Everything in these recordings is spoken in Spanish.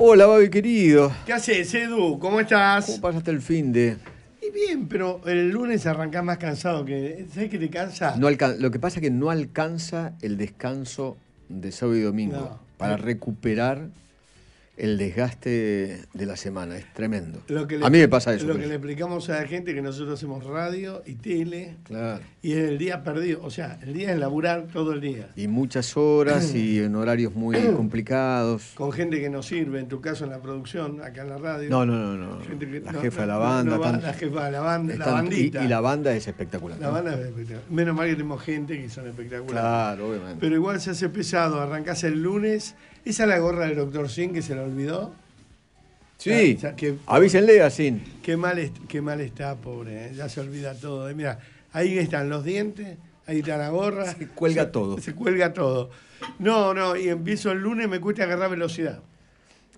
Hola, Babi querido. ¿Qué haces, Edu? ¿Cómo estás? ¿Cómo pasaste el fin de...? Y bien, pero el lunes arrancás más cansado que... ¿Sabes que te cansa? No Lo que pasa es que no alcanza el descanso de sábado y domingo para recuperar el desgaste de la semana, es tremendo. a mí me pasa eso. Lo que le explicamos a la gente que nosotros hacemos radio y tele, claro. y es el día perdido, o sea, el día es laburar todo el día. Y muchas horas y en horarios muy complicados. Con gente que nos sirve, en tu caso en la producción, acá en la radio. No, no, no, no. la jefa de la banda. la jefa de la banda, la bandita. Y, la banda es espectacular. La banda es espectacular. Menos mal que tenemos gente que son espectaculares. Claro, obviamente. Pero igual se hace pesado, arrancás el lunes ¿Esa es la gorra del doctor Sin que se la olvidó? Sí, que, avísenle a Sin. Qué mal, mal está, pobre, ¿eh? ya se olvida todo. ¿eh? Mira, ahí están los dientes, ahí está la gorra. Se cuelga todo. Se cuelga todo. No, no, y empiezo el lunes, me cuesta agarrar velocidad.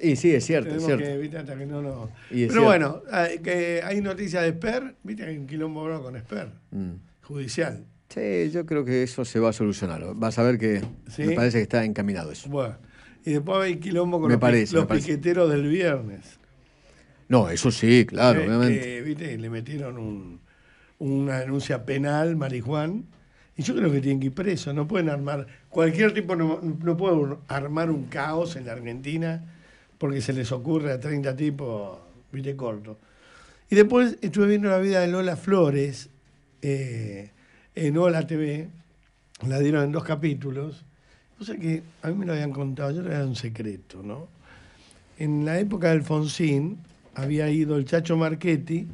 Y sí, es cierto. es cierto. que evitar hasta que no Pero bueno, hay, que hay noticias de Sper, viste hay un quilombo con Sper, mm. judicial. Sí, yo creo que eso se va a solucionar. Vas a ver que me parece que está encaminado eso. Bueno y después hay quilombo con los, los piqueteros del viernes. No, eso sí, claro, este, obviamente. Le metieron una denuncia penal, marijuán, y yo creo que tienen que ir presos, no pueden armar, cualquier tipo no, no puede armar un caos en la Argentina porque se les ocurre a 30 tipos, viste, corto. Y después estuve viendo la vida de Lola Flores eh, en Hola TV, la dieron en dos capítulos, Cosa que a mí me lo habían contado, yo era un secreto, ¿no? En la época de Alfonsín había ido el Chacho Marchetti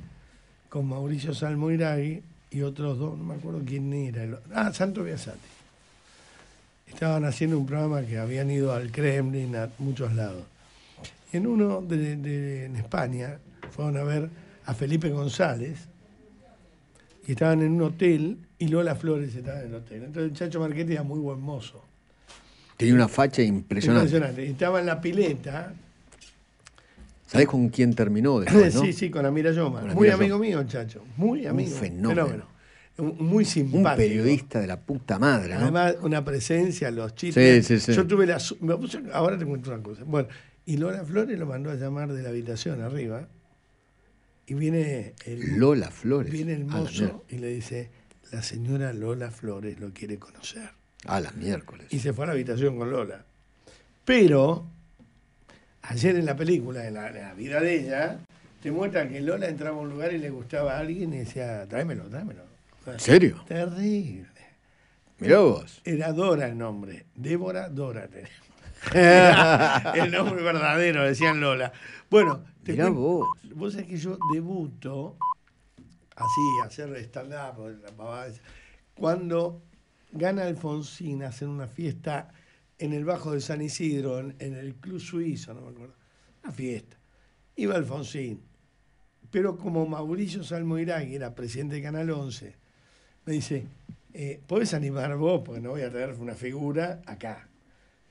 con Mauricio Salmo Iragui y otros dos, no me acuerdo quién era. ah, Santo Biasati. Estaban haciendo un programa que habían ido al Kremlin, a muchos lados. Y en uno en España fueron a ver a Felipe González y estaban en un hotel y Lola Flores estaba en el hotel. Entonces el Chacho Marchetti era muy buen mozo. Tenía una facha impresionante. impresionante. Estaba en la pileta. ¿Sabés con quién terminó después, no? Sí, sí, con Amira Yoma. muy amigo mío, chacho. Muy amigo. Un fenómeno. Muy simpático. Un periodista de la puta madre, ¿no? Además, una presencia, los chistes. Sí, sí, sí. Yo tuve la... Ahora te cuento una cosa. Bueno, y Lola Flores lo mandó a llamar de la habitación arriba. Y viene el... Lola Flores. Viene el mozo y le dice, la señora Lola Flores lo quiere conocer. A las miércoles. Y se fue a la habitación con Lola. Pero, ayer en la película, en la, vida de ella, te muestra que Lola entraba a un lugar y le gustaba a alguien y decía, tráemelo, tráemelo. ¿En serio? Terrible. Mirá vos. Era Dora el nombre. Débora Dora tenemos. el nombre verdadero, decían Lola. Bueno, te Mirá vos. Vos sabés que yo debuto así, hacer stand-up, cuando gana Alfonsín, hacen una fiesta en el Bajo de San Isidro, en, el Club Suizo, no me acuerdo, una fiesta. Iba Alfonsín, pero como Mauricio Salmoiragui era presidente de Canal 11, me dice, eh, ¿podés animar vos? Porque no voy a traer una figura acá.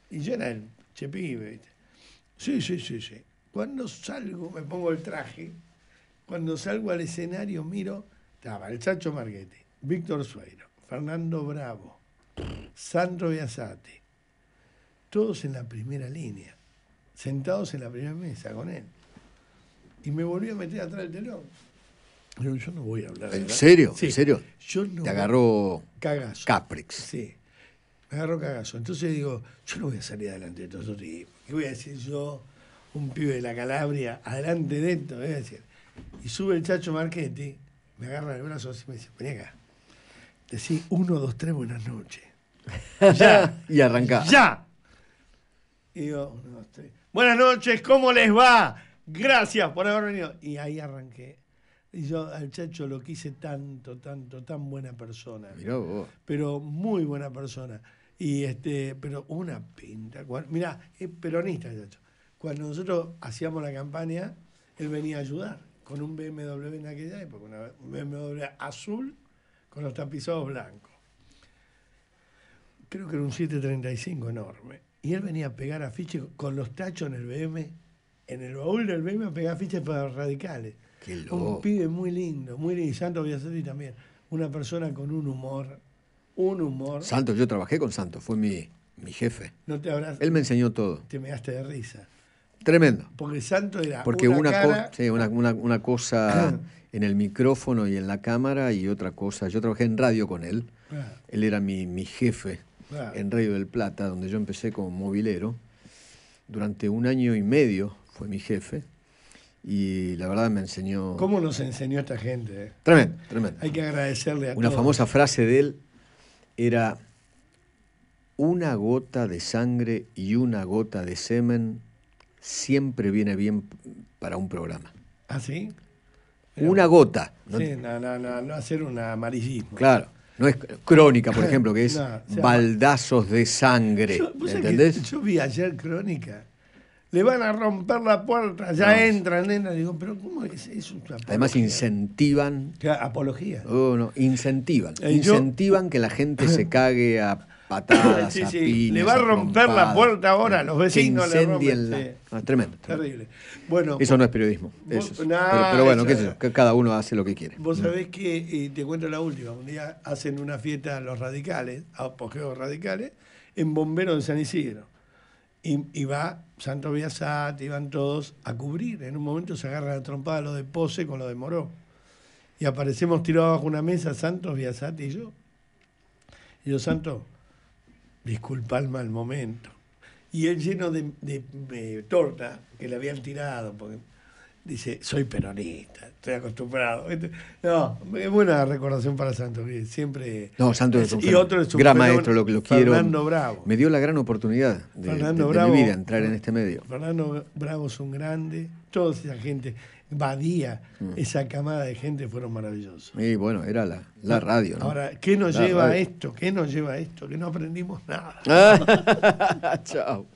Y yo era el chepibe, ¿viste? Sí, sí, sí, sí. Cuando salgo, me pongo el traje, cuando salgo al escenario miro, estaba el Chacho Marguete, Víctor Suero, Fernando Bravo, Sandro Biasati, todos en la primera línea, sentados en la primera mesa con él. Y me volví a meter atrás del telón. Yo, no voy a hablar. ¿En serio? ¿En serio? Yo no agarró Caprix. Sí. Me agarró cagazo. Entonces digo, yo no voy a salir adelante de todos ¿Qué voy a decir yo, un pibe de la Calabria, adelante de esto? decir. Y sube el chacho Marchetti, me agarra el brazo y me dice, vení acá. Sí, uno, dos, tres, buenas noches. Ya. y arrancá. Ya. Y digo, uno, dos, tres. Buenas noches, ¿cómo les va? Gracias por haber venido. Y ahí arranqué. Y yo al chacho lo quise tanto, tanto, tan buena persona. Pero muy buena persona. Y este, pero una pinta. mirá, es peronista el chacho. Cuando nosotros hacíamos la campaña, él venía a ayudar con un BMW en aquella época, un BMW azul con los tapizados blancos. Creo que era un 735 enorme. Y él venía a pegar afiches con los tachos en el BM, en el baúl del BM a pegar afiches para los radicales. Qué loco. Un pibe muy lindo, muy lindo. Y Santos Biasetti también. Una persona con un humor, un humor. Santos, yo trabajé con Santos, fue mi, jefe. No te habrás, Él me enseñó todo. Te me de risa. Tremendo. Porque Santos era. Porque una, una cosa en el micrófono y en la cámara y otra cosa. Yo trabajé en radio con él. Él era mi, jefe en Radio del Plata, donde yo empecé como movilero. Durante un año y medio fue mi jefe. Y la verdad me enseñó. ¿Cómo nos enseñó esta gente? Eh? Tremendo, tremendo. Hay que agradecerle a Una famosa frase de él era: Una gota de sangre y una gota de semen siempre viene bien para un programa. ¿Ah, sí? una gota. ¿no? Sí, no, no, no, no hacer un amarillismo. Claro. No es crónica, por ejemplo, que es baldazos de sangre. ¿Entendés? Yo vi ayer crónica. Le van a romper la puerta, ya entran, nena. Digo, pero ¿cómo es eso? Además, incentivan. Apología. Oh, no, incentivan. Eh, incentivan que la gente se cague a Patadas, le va a romper la puerta ahora a los vecinos. Le tremendo. Terrible. Bueno, eso no es periodismo. pero, bueno, qué cada uno hace lo que quiere. Vos mm. sabés que, y te cuento la última, un día hacen una fiesta los radicales, apogeos radicales, en Bombero de San Isidro. Y, va Santos Biasat, y van todos a cubrir. En un momento se agarra la trompada lo de Pose con lo de Moró. Y aparecemos tirados bajo una mesa, Santos, Biasat y yo. Y yo, Santos el mal momento. Y él lleno de, torta que le habían tirado, porque dice, soy peronista, estoy acostumbrado. No, es buena recordación para Santos, siempre... No, Santos es, un y otro gran maestro, lo, lo quiero. Fernando Bravo. Me dio la gran oportunidad de, mi vida entrar en este medio. Fernando Bravo es un grande, toda esa gente. Badía, mm. esa camada de gente fueron maravillosos. Y bueno, era la, radio. Ahora, ¿qué nos lleva esto? ¿Qué nos lleva esto? Que no aprendimos nada. Ah, chao.